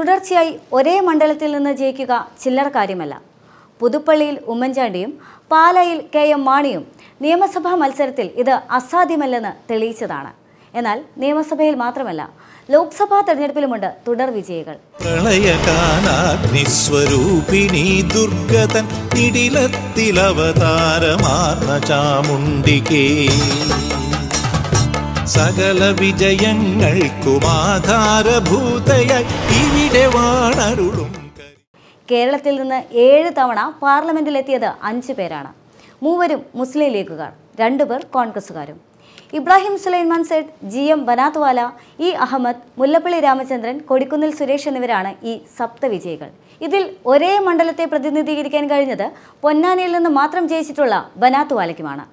തുടർച്ചയായി ഒരേ മണ്ഡലത്തിൽ നിന്ന് ജയിക്കുക ചില്ലറ കാര്യമല്ല പുതുപ്പള്ളിയിൽ ഉമ്മൻചാണ്ടിയും പാലയിൽ കെ എം മാണിയും നിയമസഭാ മത്സരത്തിൽ ഇത് അസാധ്യമല്ലെന്ന് തെളിയിച്ചതാണ് എന്നാൽ നിയമസഭയിൽ മാത്രമല്ല ലോക്സഭാ തെരഞ്ഞെടുപ്പിലുമുണ്ട് തുടർ വിജയികൾ പ്രളയകാലാഗ്നിസ്വരൂപിണി ദുർഗതൻ ഇടിലത്തിലവതാരമാർന്ന ചാമുണ്ടിക്കേ സകല വിജയങ്ങൾക്കുമാധാരഭൂതയായി ഇവിടെ വാണരുളും കേരളത്തിൽ നിന്ന് ഏഴ് തവണ എത്തിയത് അഞ്ച് പേരാണ് മൂവരും മുസ്ലിം ലീഗുകാർ രണ്ടുപേർ കോൺഗ്രസുകാരും Ibrahim Sulaiman Sait G M Banatwala E Ahamed Mullappally Ramachandran Kodikunnil Suresh എന്നിവരാണ് ഈ സപ്തവിജയികൾ ഇതിൽ ഒരേ മണ്ഡലത്തെ പ്രതിനിധീകരിക്കാൻ കഴിഞ്ഞത് പൊന്നാനിയിൽ നിന്ന് മാത്രം ജയിച്ചിട്ടുള്ള ബനാത്വാലയ്ക്കുമാണ്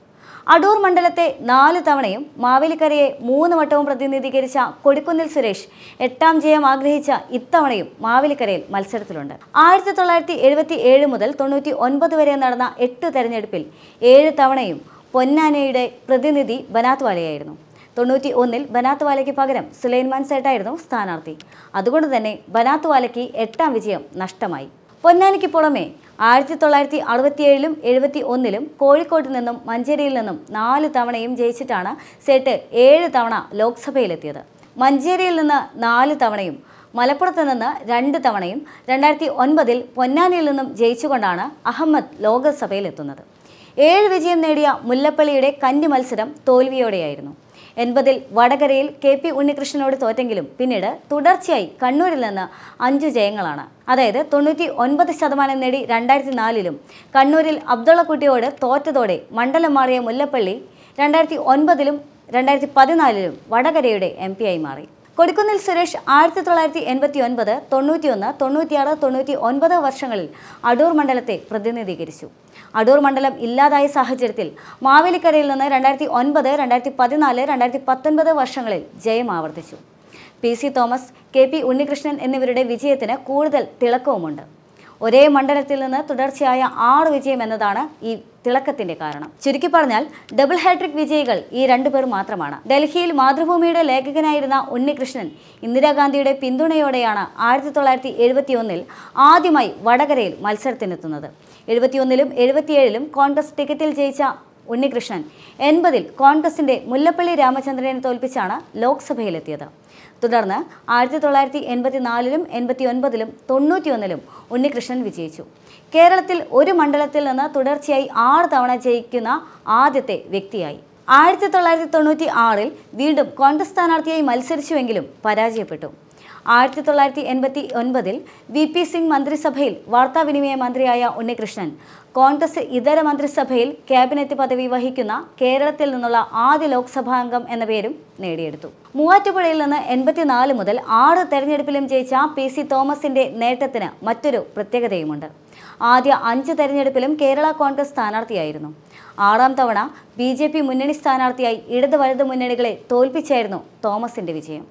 അടൂർ മണ്ഡലത്തെ നാല് തവണയും മാവേലിക്കരയെ മൂന്ന് വട്ടവും പ്രതിനിധീകരിച്ച കൊടിക്കുന്നിൽ സുരേഷ് എട്ടാം ജയം ആഗ്രഹിച്ച ഇത്തവണയും മാവേലിക്കരയിൽ മത്സരത്തിലുണ്ട് ആയിരത്തി തൊള്ളായിരത്തി എഴുപത്തി ഏഴ് മുതൽ തൊണ്ണൂറ്റി ഒൻപത് വരെ നടന്ന എട്ട് തെരഞ്ഞെടുപ്പിൽ ഏഴ് തവണയും പൊന്നാനയുടെ പ്രതിനിധി ബനാത്വാലയായിരുന്നു തൊണ്ണൂറ്റി ഒന്നിൽ ബനാത്വാലയ്ക്ക് പകരം സുലൈൻമാൻ സേട്ടായിരുന്നു സ്ഥാനാർത്ഥി അതുകൊണ്ട് തന്നെ ബനാത്വാലയ്ക്ക് എട്ടാം വിജയം നഷ്ടമായി പൊന്നാനിക്ക് പുറമെ ആയിരത്തി തൊള്ളായിരത്തി അറുപത്തിയേഴിലും എഴുപത്തി ഒന്നിലും കോഴിക്കോട്ട് നിന്നും മഞ്ചേരിയിൽ നിന്നും നാല് തവണയും ജയിച്ചിട്ടാണ് സെറ്റ് ഏഴ് തവണ ലോക്സഭയിലെത്തിയത് മഞ്ചേരിയിൽ നിന്ന് നാല് തവണയും മലപ്പുറത്ത് നിന്ന് രണ്ട് തവണയും രണ്ടായിരത്തി ഒൻപതിൽ പൊന്നാനിയിൽ നിന്നും ജയിച്ചുകൊണ്ടാണ് അഹമ്മദ് ലോകസഭയിലെത്തുന്നത് ഏഴ് വിജയം നേടിയ മുല്ലപ്പള്ളിയുടെ കന്നി മത്സരം തോൽവിയോടെയായിരുന്നു എൺപതിൽ വടകരയിൽ കെ പി ഉണ്ണികൃഷ്ണനോട് തോറ്റെങ്കിലും പിന്നീട് തുടർച്ചയായി കണ്ണൂരിൽ നിന്ന് അഞ്ചു ജയങ്ങളാണ് അതായത് തൊണ്ണൂറ്റി ഒൻപത് ശതമാനം നേടി രണ്ടായിരത്തി നാലിലും കണ്ണൂരിൽ അബ്ദുള്ളക്കുട്ടിയോട് തോറ്റതോടെ മണ്ഡലം മാറിയ മുല്ലപ്പള്ളി രണ്ടായിരത്തി ഒൻപതിലും രണ്ടായിരത്തി പതിനാലിലും വടകരയുടെ എം ആയി മാറി കൊടിക്കുന്നിൽ സുരേഷ് ആയിരത്തി തൊള്ളായിരത്തി എൺപത്തി ഒൻപത് തൊണ്ണൂറ്റിയൊന്ന് തൊണ്ണൂറ്റിയാറ് തൊണ്ണൂറ്റി ഒൻപത് വർഷങ്ങളിൽ അടൂർ മണ്ഡലത്തെ പ്രതിനിധീകരിച്ചു അടൂർ മണ്ഡലം ഇല്ലാതായ സാഹചര്യത്തിൽ മാവേലിക്കരയിൽ നിന്ന് രണ്ടായിരത്തി ഒൻപത് രണ്ടായിരത്തി പതിനാല് രണ്ടായിരത്തി പത്തൊൻപത് വർഷങ്ങളിൽ ജയം ആവർത്തിച്ചു P C Thomas K P Unnikrishnan എന്നിവരുടെ വിജയത്തിന് കൂടുതൽ തിളക്കവുമുണ്ട് ഒരേ മണ്ഡലത്തിൽ നിന്ന് തുടർച്ചയായ ആറ് വിജയം എന്നതാണ് ഈ തിളക്കത്തിന്റെ കാരണം ചുരുക്കി പറഞ്ഞാൽ ഡബിൾ ഹാട്രിക് വിജയികൾ ഈ രണ്ടുപേർ മാത്രമാണ് ഡൽഹിയിൽ മാതൃഭൂമിയുടെ ലേഖകനായിരുന്ന ഉണ്ണികൃഷ്ണൻ ഇന്ദിരാഗാന്ധിയുടെ പിന്തുണയോടെയാണ് ആയിരത്തി തൊള്ളായിരത്തി എഴുപത്തിയൊന്നിൽ ആദ്യമായി വടകരയിൽ മത്സരത്തിനെത്തുന്നത് എഴുപത്തിയൊന്നിലും എഴുപത്തിയേഴിലും കോൺഗ്രസ് ടിക്കറ്റിൽ ജയിച്ച ഉണ്ണികൃഷ്ണൻ എൺപതിൽ കോൺഗ്രസിന്റെ മുല്ലപ്പള്ളി രാമചന്ദ്രനെ തോൽപ്പിച്ചാണ് ലോക്സഭയിലെത്തിയത് തുടർന്ന് ആയിരത്തി തൊള്ളായിരത്തി എൺപത്തിനാലിലും ഒൻപതിലും തൊണ്ണൂറ്റിയൊന്നിലും ഉണ്ണികൃഷ്ണൻ വിജയിച്ചു കേരളത്തിൽ ഒരു മണ്ഡലത്തിൽ നിന്ന് തുടർച്ചയായി ആറ് തവണ ജയിക്കുന്ന ആദ്യത്തെ വ്യക്തിയായി ആയിരത്തി തൊള്ളായിരത്തി തൊണ്ണൂറ്റി ആറിൽ വീണ്ടും കോൺഗ്രസ് സ്ഥാനാർത്ഥിയായി മത്സരിച്ചുവെങ്കിലും പരാജയപ്പെട്ടു ആയിരത്തി തൊള്ളായിരത്തി എൺപത്തി ഒൻപതിൽ വി പി സിംഗ് മന്ത്രിസഭയിൽ വാർത്താവിനിമയ മന്ത്രിയായ ഉണ്ണികൃഷ്ണൻ കോൺഗ്രസ് ഇതര മന്ത്രിസഭയിൽ ക്യാബിനറ്റ് പദവി വഹിക്കുന്ന കേരളത്തിൽ നിന്നുള്ള ആദ്യ ലോക്സഭാംഗം എന്ന പേരും നേടിയെടുത്തു മൂവാറ്റുപുഴയിൽ നിന്ന് എൺപത്തിനാല് മുതൽ ആറ് തെരഞ്ഞെടുപ്പിലും ജയിച്ച പി സി തോമസിന്റെ നേട്ടത്തിന് മറ്റൊരു പ്രത്യേകതയുമുണ്ട് ആദ്യ അഞ്ച് തെരഞ്ഞെടുപ്പിലും കേരള കോൺഗ്രസ് സ്ഥാനാർത്ഥിയായിരുന്നു ആറാം തവണ ബി മുന്നണി സ്ഥാനാർത്ഥിയായി ഇടതു മുന്നണികളെ തോൽപ്പിച്ചായിരുന്നു തോമസിന്റെ വിജയം